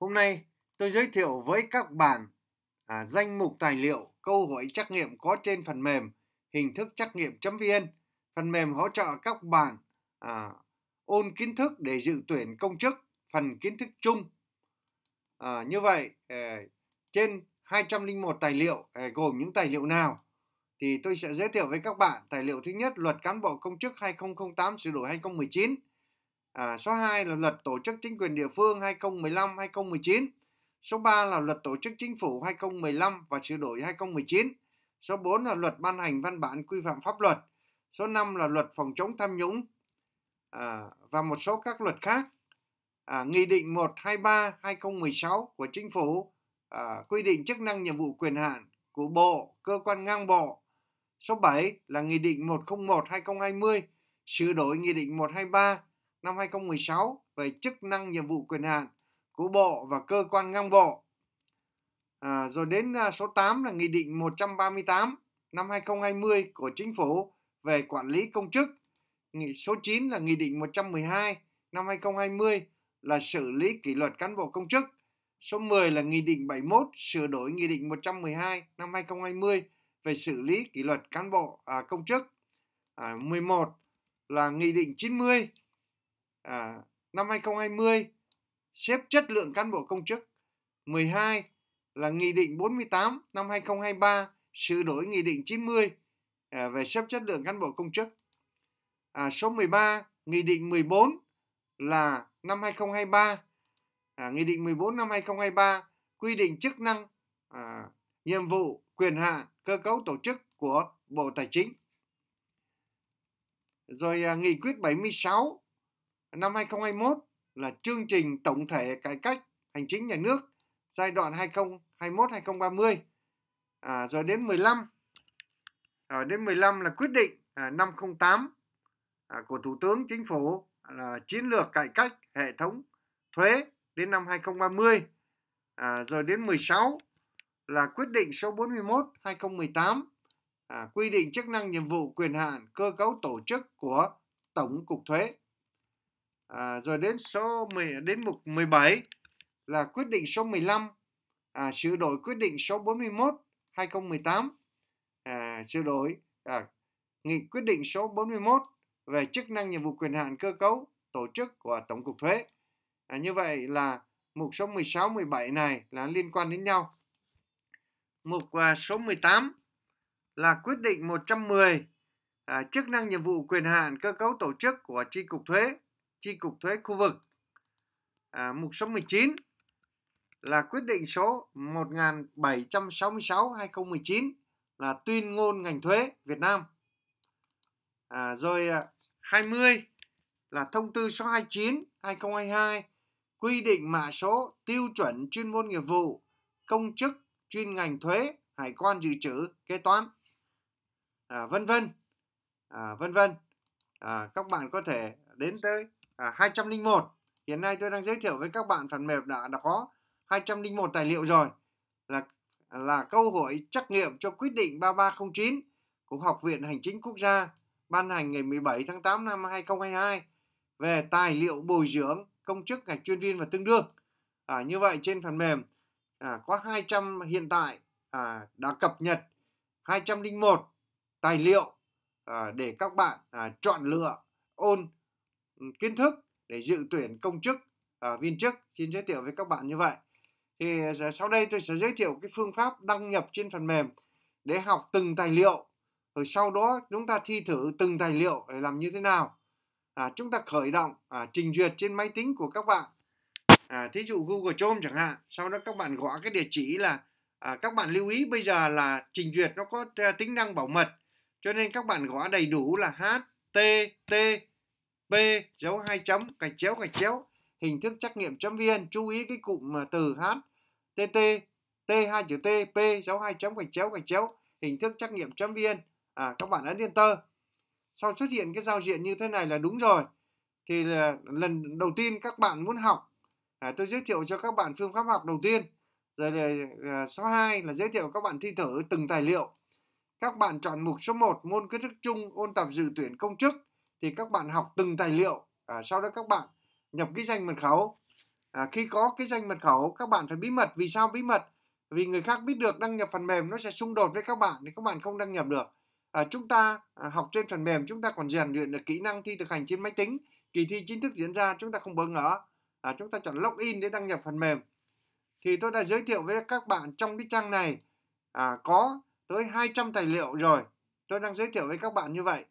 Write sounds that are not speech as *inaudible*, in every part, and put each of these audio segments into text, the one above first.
Hôm nay tôi giới thiệu với các bạn à, danh mục tài liệu câu hỏi trắc nghiệm có trên phần mềm hình thức trắc nghiệm.vn. Phần mềm hỗ trợ các bạn à, ôn kiến thức để dự tuyển công chức phần kiến thức chung. À, như vậy à, trên 201 tài liệu à, gồm những tài liệu nào? Thì tôi sẽ giới thiệu với các bạn tài liệu thứ nhất Luật Cán bộ Công chức 2008 sửa đổi 2019 À, số 2 là luật tổ chức chính quyền địa phương 2015-2019. Số 3 là luật tổ chức chính phủ 2015 và sửa đổi 2019. Số 4 là luật ban hành văn bản quy phạm pháp luật. Số 5 là luật phòng chống tham nhũng à, và một số các luật khác. À, Nghị định 123-2016 của Chính phủ à, quy định chức năng nhiệm vụ quyền hạn của Bộ, cơ quan ngang bộ. Số 7 là Nghị định 101-2020 sửa đổi Nghị định 123 năm 2016 về chức năng nhiệm vụ quyền hạn của Bộ và cơ quan ngang bộ. À, rồi đến à, số 8 là Nghị định 138 năm 2020 của Chính phủ về quản lý công chức. nghị Số 9 là Nghị định 112 năm 2020 là xử lý kỷ luật cán bộ công chức. Số 10 là Nghị định 71 sửa đổi Nghị định 112 năm 2020 về xử lý kỷ luật cán bộ à, công chức. À, 11 là Nghị định 90 à, năm 2020 xếp chất lượng cán bộ công chức. 12 là Nghị định 48 năm 2023 sửa đổi Nghị định 90 à, về xếp chất lượng cán bộ công chức. À, số 13 Nghị định 14 là năm 2023 à, Nghị định 14 năm 2023 quy định chức năng, à, nhiệm vụ, quyền hạn, cơ cấu tổ chức của Bộ Tài chính. Rồi à, Nghị quyết 76 năm 2021 là chương trình tổng thể cải cách hành chính nhà nước giai đoạn 2021-2030 à, rồi đến 15 à, đến 15 là quyết định à, 508 à, của Thủ tướng Chính phủ là chiến lược cải cách hệ thống thuế đến năm 2030 à, rồi đến 16 là quyết định số 41 2018 à, quy định chức năng nhiệm vụ quyền hạn cơ cấu tổ chức của Tổng cục thuế à, rồi đến số 10 đến mục 17 là quyết định số 15 à, sửa đổi quyết định số 41 2018 à, sửa đổi à, nghị quyết định số 41 về chức năng nhiệm vụ quyền hạn cơ cấu tổ chức của Tổng cục Thuế. À, như vậy là mục số 16 17 này là liên quan đến nhau. Mục à, số 18 là quyết định 110 à, chức năng nhiệm vụ quyền hạn cơ cấu tổ chức của Chi cục Thuế Chi cục thuế khu vực. À, mục số 19 là quyết định số 1766-2019 là tuyên ngôn ngành thuế Việt Nam. À, rồi 20 à, là thông tư số 29-2022 quy định mã số tiêu chuẩn chuyên môn nghiệp vụ công chức chuyên ngành thuế hải quan dự trữ kế toán à, vân vân à, vân vân à, các bạn có thể đến tới à, 201 hiện nay tôi đang giới thiệu với các bạn phần mềm đã đã có 201 tài liệu rồi là là câu hỏi trắc nghiệm cho quyết định 3309 của Học viện Hành chính Quốc gia ban hành ngày 17 tháng 8 năm 2022 về tài liệu bồi dưỡng công chức ngành chuyên viên và tương đương. À, như vậy trên phần mềm à, có 200 hiện tại à, đã cập nhật 201 tài liệu à, để các bạn à, chọn lựa ôn kiến thức để dự tuyển công chức à, viên chức xin giới thiệu với các bạn như vậy thì ờ, sau đây tôi sẽ giới thiệu cái phương pháp đăng nhập trên phần mềm để học từng tài liệu rồi sau đó chúng ta thi thử từng tài liệu để làm như thế nào à, chúng ta khởi động à, trình duyệt trên máy tính của các bạn à, thí dụ Google Chrome chẳng hạn sau đó các bạn gõ cái địa chỉ là à, các bạn lưu ý bây giờ là trình duyệt nó có à, tính năng bảo mật cho nên các bạn gõ đầy đủ là http B dấu hai chấm gạch chéo gạch chéo hình thức trắc nghiệm chấm viên chú ý cái cụm ờ, từ h tt t hai chữ t p dấu hai chấm gạch chéo gạch chéo hình thức trắc nghiệm chấm viên à các bạn ấn enter sau xuất hiện cái giao diện như thế này là đúng rồi thì là lần đầu tiên các bạn muốn học à, tôi giới thiệu cho các bạn phương pháp học đầu tiên rồi là à, số 2 là giới thiệu các bạn thi thử từng tài liệu các bạn chọn mục số 1 môn kiến thức chung ôn tập dự tuyển công chức thì các bạn học từng tài liệu à, sau đó các bạn nhập cái danh mật khẩu à, khi có cái danh mật khẩu các bạn phải bí mật vì sao bí mật vì người khác biết được đăng nhập phần mềm nó sẽ xung đột với các bạn thì các bạn không đăng nhập được à, chúng ta à, học trên phần mềm chúng ta còn rèn luyện được kỹ năng thi thực hành trên máy tính kỳ thi chính thức diễn ra chúng ta không bỡ ngỡ à, chúng ta chọn login để đăng nhập phần mềm thì tôi đã giới thiệu với các bạn trong cái trang này à, có tới 200 tài liệu rồi tôi đang giới thiệu với các bạn như vậy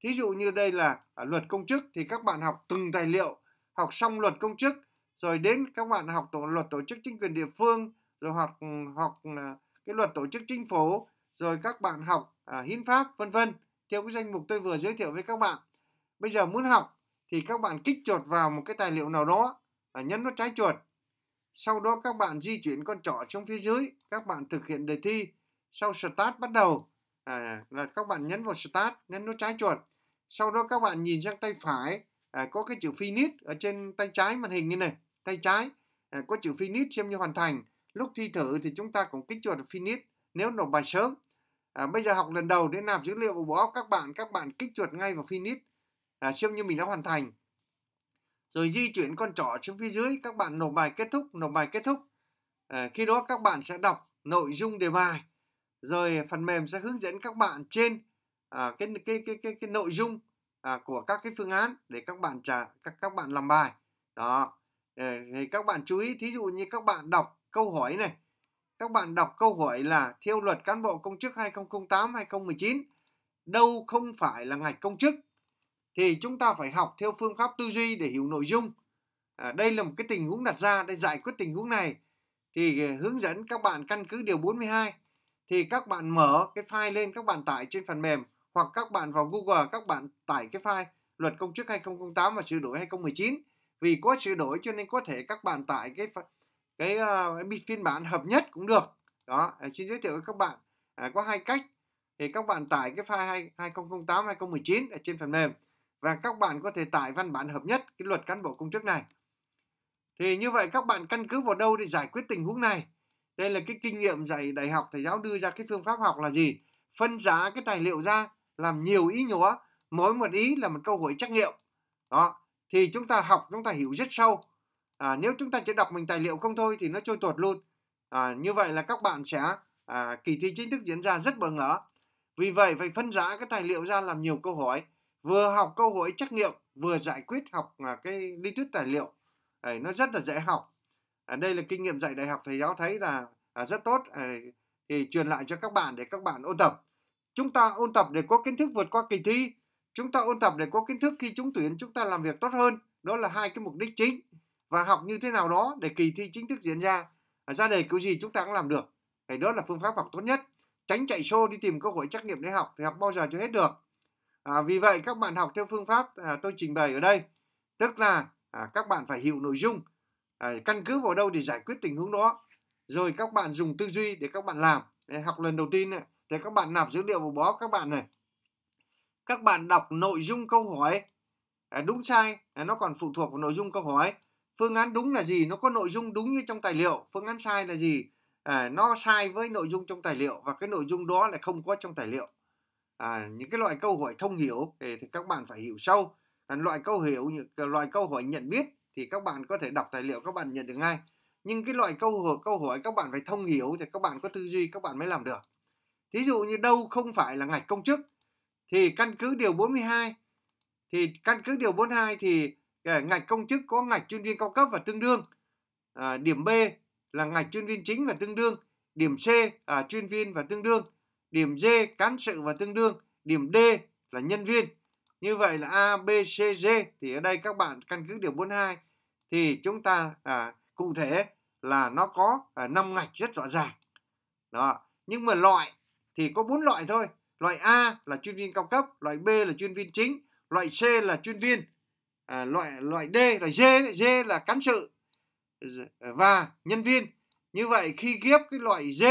Thí dụ như đây là à, luật công chức thì các bạn học từng tài liệu, học xong luật công chức, rồi đến các bạn học tổ luật tổ chức chính quyền địa phương, rồi học ừ, học cái luật tổ chức chính phủ, rồi các bạn học à, hiến pháp vân vân theo cái danh mục tôi vừa giới thiệu với các bạn. Bây giờ muốn học thì các bạn kích chuột vào một cái tài liệu nào đó, à, nhấn nút trái chuột. Sau đó các bạn di chuyển con trỏ xuống phía dưới, các bạn thực hiện đề thi. Sau Start bắt đầu à, là các bạn nhấn vào Start, nhấn nút trái chuột sau đó các bạn nhìn sang tay phải à, có cái chữ finish ở trên tay trái màn hình như này tay trái à, có chữ finish xem như hoàn thành lúc thi thử thì chúng ta cũng kích chuột finish nếu nộp bài sớm à, bây giờ học lần đầu để nạp dữ liệu vào bộ óc các bạn các bạn kích chuột ngay vào finish à, xem như mình đã hoàn thành rồi di chuyển con trỏ xuống phía dưới các bạn nộp bài kết thúc nộp bài kết thúc à, khi đó các bạn sẽ đọc nội dung đề bài rồi phần mềm sẽ hướng dẫn các bạn trên à, cái, cái cái cái cái nội dung à, của các cái phương án để các bạn trả các các bạn làm bài đó ờ, thì các bạn chú ý thí dụ như các bạn đọc câu hỏi này các bạn đọc câu hỏi là theo luật cán bộ công chức 2008 2019 đâu không phải là ngạch công chức thì chúng ta phải học theo phương pháp tư duy để hiểu nội dung à, đây là một cái tình huống đặt ra để giải quyết tình huống này thì ờ, hướng dẫn các bạn căn cứ điều 42 thì các bạn mở cái file lên các bạn tải trên phần mềm hoặc các bạn vào Google các bạn tải cái file luật công chức 2008 và sửa đổi 2019 vì có sửa đổi cho nên có thể các bạn tải cái cái, uh, cái phiên bản hợp nhất cũng được đó à, xin giới thiệu với các bạn à, có hai cách thì các bạn tải cái file 2008 2019 ở trên phần mềm và các bạn có thể tải văn bản hợp nhất cái luật cán bộ công chức này thì như vậy các bạn căn cứ vào đâu để giải quyết tình huống này đây là cái kinh nghiệm dạy đại học thầy giáo đưa ra cái phương pháp học là gì phân giá cái tài liệu ra làm nhiều ý nhúa mỗi một ý là một câu hỏi trắc nghiệm đó thì chúng ta học chúng ta hiểu rất sâu à, nếu chúng ta chỉ đọc mình tài liệu không thôi thì nó trôi tuột luôn à, như vậy là các bạn sẽ à, kỳ thi chính thức diễn ra rất bỡ ngỡ vì vậy phải phân giá cái tài liệu ra làm nhiều câu hỏi vừa học câu hỏi trắc nghiệm vừa giải quyết học à, cái lý thuyết tài liệu à, nó rất là dễ học à, đây là kinh nghiệm dạy đại học thầy giáo thấy là à, rất tốt à, thì truyền lại cho các bạn để các bạn ôn tập Chúng ta ôn tập để có kiến thức vượt qua kỳ thi. Chúng ta ôn tập để có kiến thức khi chúng tuyển chúng ta làm việc tốt hơn. Đó là hai cái mục đích chính. Và học như thế nào đó để kỳ thi chính thức diễn ra. Ra đề kiểu gì chúng ta cũng làm được. Thì đó là phương pháp học tốt nhất. Tránh chạy xô đi tìm cơ hội trắc nghiệm để học thì học bao giờ cho hết được. À, vì vậy các bạn học theo phương pháp à, tôi trình bày ở đây. Tức là à, các bạn phải hiểu nội dung. À, căn cứ vào đâu để giải quyết tình huống đó rồi các bạn dùng tư duy để các bạn làm để học lần đầu tiên này thì các bạn nạp dữ liệu vào bó các bạn này các bạn đọc nội dung câu hỏi à, đúng sai à, nó còn phụ thuộc vào nội dung câu hỏi phương án đúng là gì nó có nội dung đúng như trong tài liệu phương án sai là gì à, nó sai với nội dung trong tài liệu và cái nội dung đó lại không có trong tài liệu à, những cái loại câu hỏi thông hiểu thì, thì các bạn phải hiểu sâu à, loại câu hiểu à, loại câu hỏi nhận biết thì các bạn có thể đọc tài liệu các bạn nhận được ngay nhưng cái loại câu hỏi câu hỏi các bạn phải thông hiểu thì các bạn có tư duy các bạn mới làm được Thí dụ như đâu không phải là ngạch công chức thì căn cứ điều 42 thì căn cứ điều 42 thì ờ, ngạch công chức có ngạch chuyên viên cao cấp và tương đương. À, điểm B là ngạch chuyên viên chính và tương đương, điểm C à, chuyên viên và tương đương, điểm D cán sự và tương đương, điểm D là nhân viên. Như vậy là A, B, C, D thì ở đây các bạn căn cứ điều 42 thì chúng ta à, cụ thể là nó có à, 5 ngạch rất rõ ràng. Đó, nhưng mà loại thì có bốn loại thôi. Loại A là chuyên viên cao cấp, loại B là chuyên viên chính, loại C là chuyên viên, à, loại loại D, là D D là cán sự và nhân viên. Như vậy khi ghép cái loại D,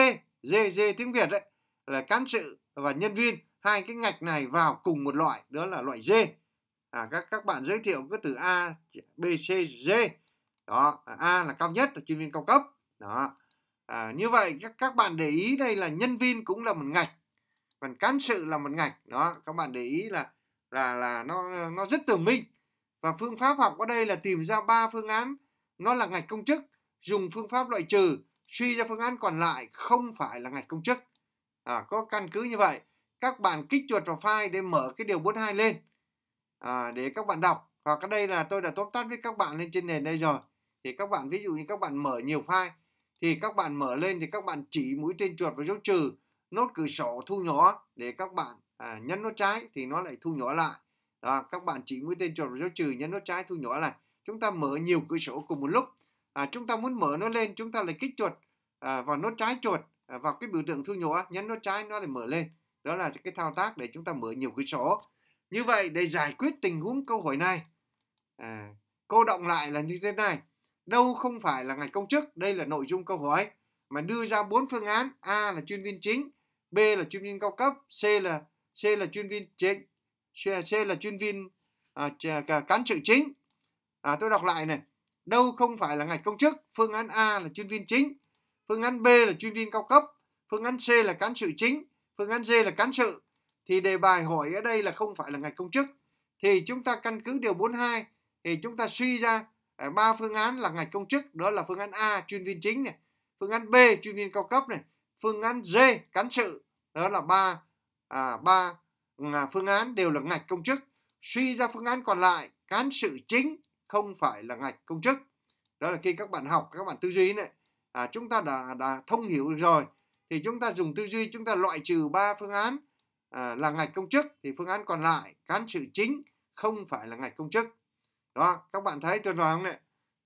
D, D tiếng Việt đấy là cán sự và nhân viên hai cái ngạch này vào cùng một loại đó là loại D. À, các các bạn giới thiệu cứ từ A, B, C, D. Đó, A là cao nhất là chuyên viên cao cấp. Đó à, như vậy các, các bạn để ý đây là nhân viên cũng là một ngạch còn cán sự là một ngạch đó các bạn để ý là là là nó nó rất tường minh và phương pháp học ở đây là tìm ra ba phương án nó là ngạch công chức dùng phương pháp loại trừ suy ra phương án còn lại không phải là ngạch công chức à, có căn cứ như vậy các bạn kích chuột vào file để mở cái điều 42 lên à, để các bạn đọc hoặc cái đây là tôi đã tóm tắt với các bạn lên trên nền đây rồi thì các bạn ví dụ như các bạn mở nhiều file thì các bạn mở lên thì các bạn chỉ mũi tên chuột vào dấu trừ nốt cửa sổ thu nhỏ để các bạn à, nhấn nốt trái thì nó lại thu nhỏ lại đó, các bạn chỉ mũi tên chuột vào dấu trừ nhấn nốt trái thu nhỏ lại chúng ta mở nhiều cửa sổ cùng một lúc à, chúng ta muốn mở nó lên chúng ta lại kích chuột à, vào nốt trái chuột à, vào cái biểu tượng thu nhỏ nhấn nốt trái nó lại mở lên đó là cái thao tác để chúng ta mở nhiều cửa sổ như vậy để giải quyết tình huống câu hỏi này à, cô động lại là như thế này đâu không phải là ngạch công chức đây là nội dung câu hỏi mà đưa ra bốn phương án a là chuyên viên chính b là chuyên viên cao cấp c là c là chuyên viên chính c là chuyên viên à, cán sự chính à, tôi đọc lại này đâu không phải là ngạch công chức phương án a là chuyên viên chính phương án b là chuyên viên cao cấp phương án c là cán sự chính phương án d là cán sự thì đề bài hỏi ở đây là không phải là ngạch công chức thì chúng ta căn cứ điều 42 thì chúng ta suy ra Ờ, ba phương án là ngạch công chức đó là phương án A chuyên viên chính này phương án B chuyên viên cao cấp này phương án D cán sự đó là ba à, ba à, phương án đều là ngạch công chức suy ra phương án còn lại cán sự chính không phải là ngạch công chức đó là khi các bạn học các bạn tư duy này à, chúng ta đã, đã thông hiểu được rồi thì chúng ta dùng tư duy chúng ta loại trừ ba phương án à, là ngạch công chức thì phương án còn lại cán sự chính không phải là ngạch công chức đó các bạn thấy tuyệt vời không đấy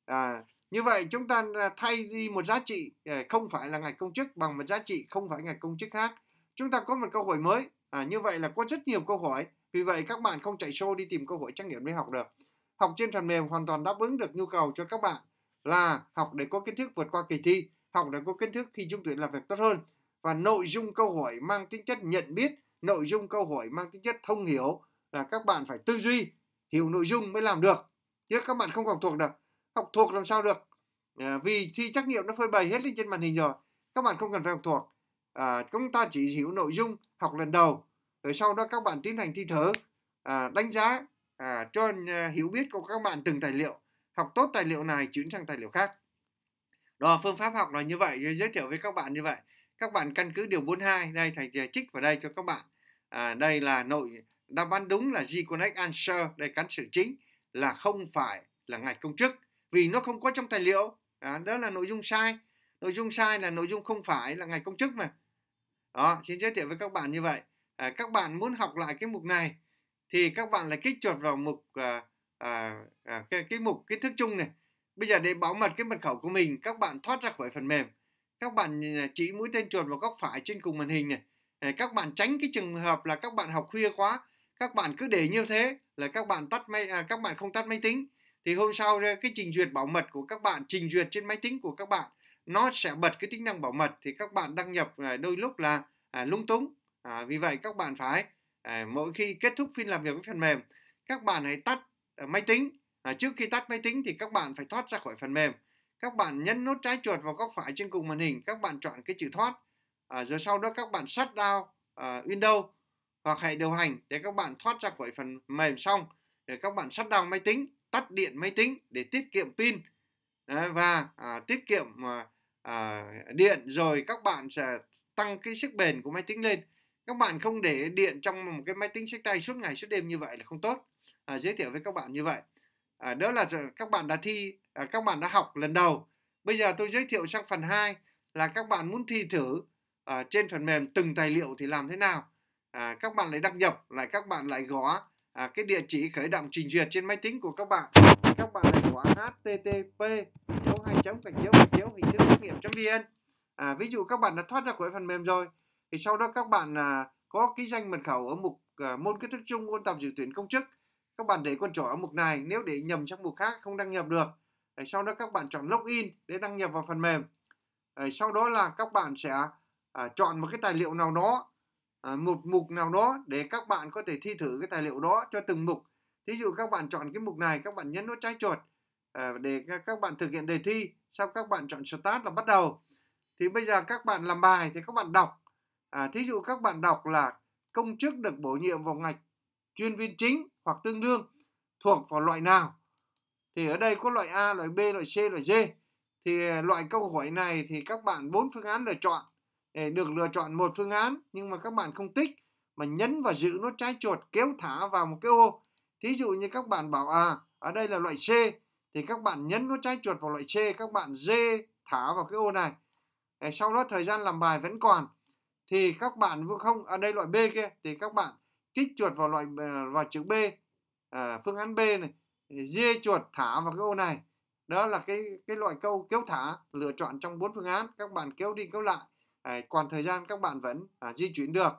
à, như vậy chúng ta à, thay đi một giá trị à, không phải là ngạch công chức bằng một giá trị không phải ngạch công chức khác chúng ta có một câu hỏi mới à, như vậy là có rất nhiều câu hỏi vì vậy các bạn không chạy show đi tìm câu hỏi trắc nghiệm để học được học trên phần mềm hoàn toàn đáp ứng được nhu cầu cho các bạn là học để có kiến thức vượt qua kỳ thi học để có kiến thức khi trung tuyển làm việc tốt hơn và nội dung câu hỏi mang tính chất nhận biết nội dung câu hỏi mang tính chất thông hiểu là các bạn phải tư duy hiểu nội dung mới làm được chứ các bạn không học thuộc được học thuộc làm sao được à, vì thi trắc nghiệm nó phơi bày hết lên trên màn hình rồi các bạn không cần phải học thuộc à, chúng ta chỉ hiểu nội dung học lần đầu rồi sau đó các bạn tiến hành thi thử à, đánh giá à, cho à, hiểu biết của các bạn từng tài liệu học tốt tài liệu này chuyển sang tài liệu khác đó phương pháp học là như vậy giới thiệu với các bạn như vậy các bạn căn cứ điều 42 đây thầy trích vào đây cho các bạn à, đây là nội đáp án đúng là G Connect Answer đây cán sự chính là không phải là ngạch công chức vì nó không có trong tài liệu à, đó là nội dung sai nội dung sai là nội dung không phải là ngạch công chức mà đó xin giới thiệu với các bạn như vậy à, các bạn muốn học lại cái mục này thì các bạn lại kích chuột vào mục à, à, à, cái, cái mục kiến thức chung này bây giờ để bảo mật cái mật khẩu của mình các bạn thoát ra khỏi phần mềm các bạn à, chỉ mũi tên chuột vào góc phải trên cùng màn hình này à, các bạn tránh cái trường hợp là các bạn học khuya quá các bạn cứ để như thế là các bạn tắt máy à, các bạn không tắt máy tính thì hôm sau cái trình duyệt bảo mật của các bạn trình duyệt trên máy tính của các bạn nó sẽ bật cái tính năng bảo mật thì các bạn đăng nhập à, đôi lúc là à, lung túng à, vì vậy các bạn phải à, mỗi khi kết thúc phiên làm việc với phần mềm các bạn hãy tắt à, máy tính à, trước khi tắt máy tính thì các bạn phải thoát ra khỏi phần mềm các bạn nhấn nút trái chuột vào góc phải trên cùng màn hình các bạn chọn cái chữ thoát à, rồi sau đó các bạn shut down à, Windows hoặc hệ điều hành để các bạn thoát ra khỏi phần mềm xong để các bạn shut down máy tính, tắt điện máy tính để tiết kiệm pin và à, tiết kiệm à, à, điện rồi các bạn sẽ tăng cái sức bền của máy tính lên. Các bạn không để điện trong một cái máy tính sách tay suốt ngày suốt đêm như vậy là không tốt. À, giới thiệu với các bạn như vậy. À, đó là các bạn đã thi, à, các bạn đã học lần đầu. Bây giờ tôi giới thiệu sang phần 2 là các bạn muốn thi thử ở à, trên phần mềm từng tài liệu thì làm thế nào à, các bạn lại đăng nhập lại các bạn lại gõ à, cái địa chỉ khởi động trình duyệt trên máy tính của các bạn các bạn lại gõ http dấu hai chấm gạch dấu gạch dấu hình thức nghiệm vn à, ví dụ các bạn đã thoát ra khỏi phần mềm rồi thì sau đó các bạn à, có ký danh mật khẩu ở mục à, môn kiến thức chung ôn tập dự tuyển công chức các bạn để con trỏ ở mục này nếu để nhầm sang mục khác không đăng nhập được à, sau đó các bạn chọn login để đăng nhập vào phần mềm à, sau đó là các bạn sẽ à, chọn một cái tài liệu nào đó À, một mục nào đó để các bạn có thể thi thử cái tài liệu đó cho từng mục thí dụ các bạn chọn cái mục này các bạn nhấn nút trái chuột à, để các bạn thực hiện đề thi sau các bạn chọn start là bắt đầu thì bây giờ các bạn làm bài thì các bạn đọc à, thí dụ các bạn đọc là công chức được bổ nhiệm vào ngạch chuyên viên chính hoặc tương đương thuộc vào loại nào thì ở đây có loại A, loại B, loại C, loại D thì à, loại câu hỏi này thì các bạn bốn phương án lựa chọn để được lựa chọn một phương án nhưng mà các bạn không thích mà nhấn và giữ nút trái chuột kéo thả vào một cái ô thí dụ như các bạn bảo à ở đây là loại C thì các bạn nhấn nút trái chuột vào loại C các bạn D thả vào cái ô này để sau đó thời gian làm bài vẫn còn thì các bạn không ở đây loại B kia thì các bạn kích chuột vào loại à, vào chữ B à, phương án B này D chuột thả vào cái ô này đó là cái cái loại câu kéo thả lựa chọn trong bốn phương án các bạn kéo đi kéo lại Ờ, còn thời gian các bạn vẫn à, di chuyển được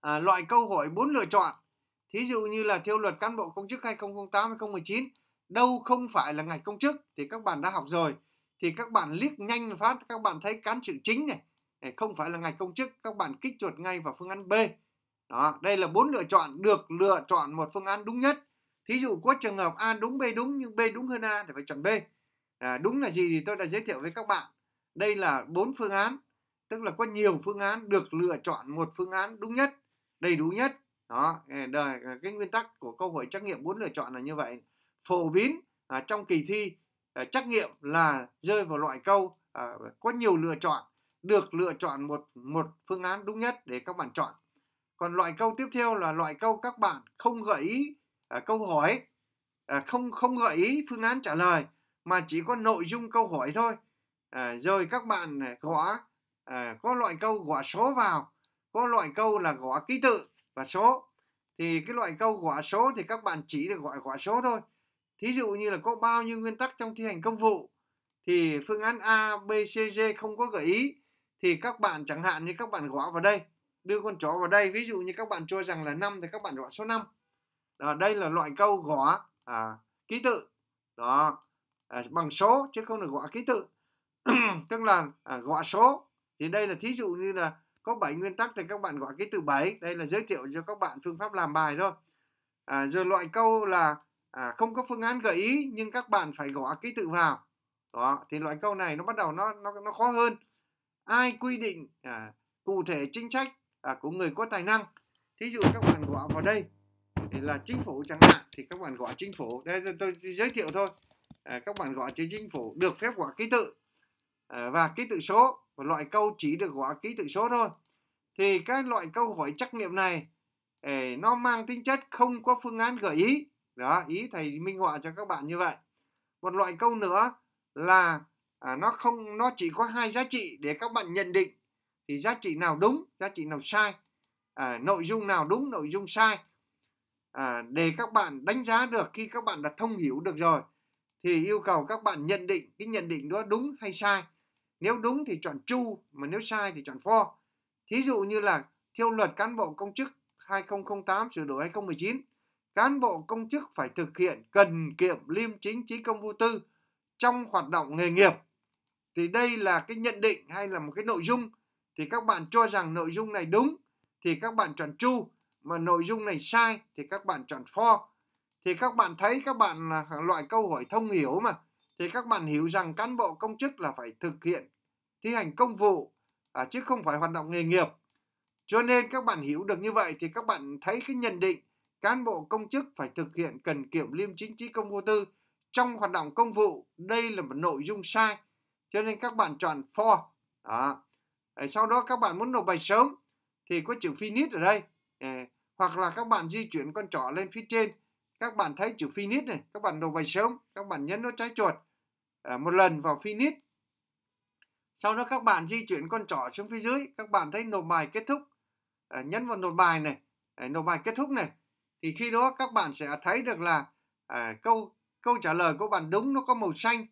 à, loại câu hỏi bốn lựa chọn thí dụ như là theo luật cán bộ công chức 2008 2019 đâu không phải là ngạch công chức thì các bạn đã học rồi thì các bạn liếc nhanh phát các bạn thấy cán chữ chính này không phải là ngạch công chức các bạn kích chuột ngay vào phương án B đó đây là bốn lựa chọn được lựa chọn một phương án đúng nhất thí dụ có trường hợp A đúng B đúng nhưng B đúng hơn A thì phải chọn B à, đúng là gì thì tôi đã giới thiệu với các bạn đây là bốn phương án tức là có nhiều phương án được lựa chọn một phương án đúng nhất đầy đủ nhất đó đời cái nguyên tắc của câu hỏi trắc nghiệm bốn lựa chọn là như vậy phổ biến à, trong kỳ thi à, trắc nghiệm là rơi vào loại câu à, có nhiều lựa chọn được lựa chọn một một phương án đúng nhất để các bạn chọn còn loại câu tiếp theo là loại câu các bạn không gợi ý à, câu hỏi à, không không gợi ý phương án trả lời mà chỉ có nội dung câu hỏi thôi à, rồi các bạn à, gõ à, có loại câu gõ số vào có loại câu là gõ ký tự và số thì cái loại câu gõ số thì các bạn chỉ được gọi gõ số thôi thí dụ như là có bao nhiêu nguyên tắc trong thi hành công vụ thì phương án A, B, C, D không có gợi ý thì các bạn chẳng hạn như các bạn gõ vào đây đưa con chó vào đây ví dụ như các bạn cho rằng là 5 thì các bạn gõ số 5 đó, đây là loại câu gõ à, ký tự đó à, bằng số chứ không được gõ ký tự *clears throat* tức là à, gõ số thì đây là thí dụ như là có 7 nguyên tắc thì các bạn gọi cái từ 7 đây là giới thiệu cho các bạn phương pháp làm bài thôi à, rồi loại câu là à, không có phương án gợi ý nhưng các bạn phải gõ ký tự vào đó thì loại câu này nó bắt đầu nó nó nó khó hơn ai quy định à, cụ thể chính sách à, của người có tài năng thí dụ các bạn gõ vào đây thì là chính phủ chẳng hạn thì các bạn gọi chính phủ đây tôi giới thiệu thôi à, các bạn gọi chữ chính phủ được phép gọi ký tự à, và ký tự số và loại câu chỉ được gõ ký tự số thôi thì các loại câu hỏi trắc nghiệm này nó mang tính chất không có phương án gợi ý đó ý thầy minh họa cho các bạn như vậy một loại câu nữa là à, nó không nó chỉ có hai giá trị để các bạn nhận định thì giá trị nào đúng giá trị nào sai à, nội dung nào đúng nội dung sai à, để các bạn đánh giá được khi các bạn đã thông hiểu được rồi thì yêu cầu các bạn nhận định cái nhận định đó đúng hay sai nếu đúng thì chọn chu mà nếu sai thì chọn for. Thí dụ như là theo luật cán bộ công chức 2008 sửa đổi 2019, cán bộ công chức phải thực hiện cần kiệm liêm chính trí công vô tư trong hoạt động nghề nghiệp. Thì đây là cái nhận định hay là một cái nội dung thì các bạn cho rằng nội dung này đúng thì các bạn chọn chu mà nội dung này sai thì các bạn chọn for thì các bạn thấy các bạn loại câu hỏi thông hiểu mà thì các bạn hiểu rằng cán bộ công chức là phải thực hiện thi hành công vụ à, chứ không phải hoạt động nghề nghiệp. Cho nên các bạn hiểu được như vậy thì các bạn thấy cái nhận định cán bộ công chức phải thực hiện cần kiệm liêm chính trí công vô tư trong hoạt động công vụ đây là một nội dung sai cho nên các bạn chọn for đó. sau đó các bạn muốn nộp bài sớm thì có chữ finish ở đây à, hoặc là các bạn di chuyển con trỏ lên phía trên các bạn thấy chữ finish này các bạn nộp bài sớm các bạn nhấn nó trái chuột à, một lần vào finish sau đó các bạn di chuyển con trỏ xuống phía dưới các bạn thấy nộp bài kết thúc ờ, nhấn vào nộp bài này à, nộp bài kết thúc này thì khi đó các bạn sẽ thấy được là ờ, câu câu trả lời của bạn đúng nó có màu xanh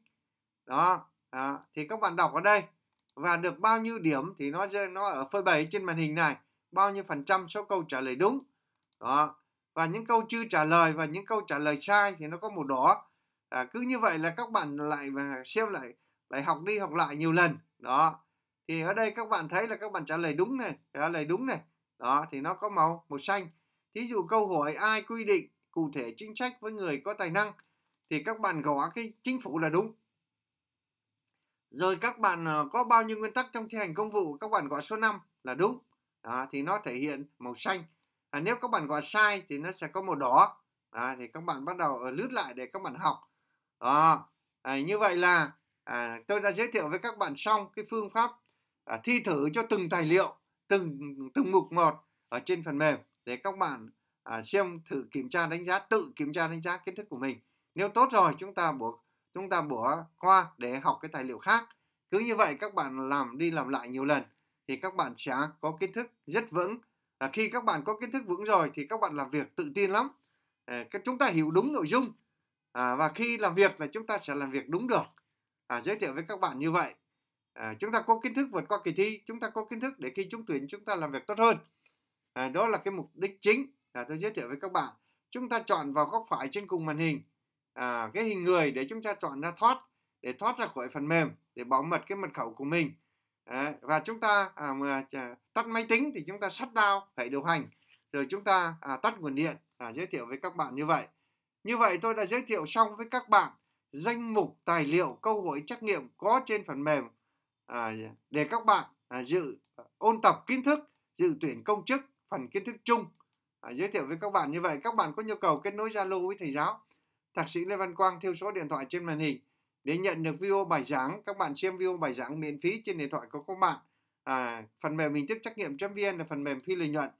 đó à, thì các bạn đọc ở đây và được bao nhiêu điểm thì nó nó ở phơi bày trên màn hình này bao nhiêu phần trăm số câu trả lời đúng đó và những câu chưa trả lời và những câu trả lời sai thì nó có màu đỏ à, cứ như vậy là các bạn lại xem lại lại học đi học lại nhiều lần đó thì ở đây các bạn thấy là các bạn trả lời đúng này trả lời đúng này đó thì nó có màu màu xanh thí dụ câu hỏi ai quy định cụ thể chính sách với người có tài năng thì các bạn gõ cái chính phủ là đúng rồi các bạn ờ, có bao nhiêu nguyên tắc trong thi hành công vụ các bạn gọi số 5 là đúng đó, thì nó thể hiện màu xanh à, nếu các bạn gọi sai thì nó sẽ có màu đỏ à, thì các bạn bắt đầu lướt lại để các bạn học đó à, như vậy là à, tôi đã giới thiệu với các bạn xong cái phương pháp à, thi thử cho từng tài liệu từng từng mục một ở trên phần mềm để các bạn à, xem thử kiểm tra đánh giá tự kiểm tra đánh giá kiến thức của mình nếu tốt rồi chúng ta bổ chúng ta bỏ qua để học cái tài liệu khác cứ như vậy các bạn làm đi làm lại nhiều lần thì các bạn sẽ có kiến thức rất vững à, khi các bạn có kiến thức vững rồi thì các bạn làm việc tự tin lắm à, chúng ta hiểu đúng nội dung à, và khi làm việc là chúng ta sẽ làm việc đúng được à, giới thiệu với các bạn như vậy à, chúng ta có kiến thức vượt qua kỳ thi chúng ta có kiến thức để khi trúng tuyển chúng ta làm việc tốt hơn à, đó là cái mục đích chính là tôi giới thiệu với các bạn chúng ta chọn vào góc phải trên cùng màn hình à, cái hình người để chúng ta chọn ra thoát để thoát ra khỏi phần mềm để bảo mật cái mật khẩu của mình à, và chúng ta à, mà, tắt máy tính thì chúng ta shut down hệ điều hành rồi chúng ta à, tắt nguồn điện à, giới thiệu với các bạn như vậy như vậy tôi đã giới thiệu xong với các bạn danh mục tài liệu câu hỏi trắc nghiệm có trên phần mềm à, để các bạn à, dự à, ôn tập kiến thức dự tuyển công chức phần kiến thức chung à, giới thiệu với các bạn như vậy các bạn có nhu cầu kết nối zalo với thầy giáo thạc sĩ lê văn quang theo số điện thoại trên màn hình để nhận được video bài giảng các bạn xem video bài giảng miễn phí trên điện thoại của các bạn à, phần mềm hình thức trắc nghiệm vn là phần mềm phi lợi nhuận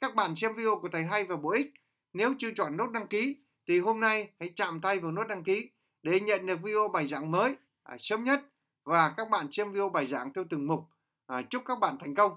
các bạn xem video của thầy hay và bổ ích nếu chưa chọn nút đăng ký thì hôm nay hãy chạm tay vào nút đăng ký để nhận được video bài giảng mới à, sớm nhất và các bạn xem video bài giảng theo từng mục. À, chúc các bạn thành công!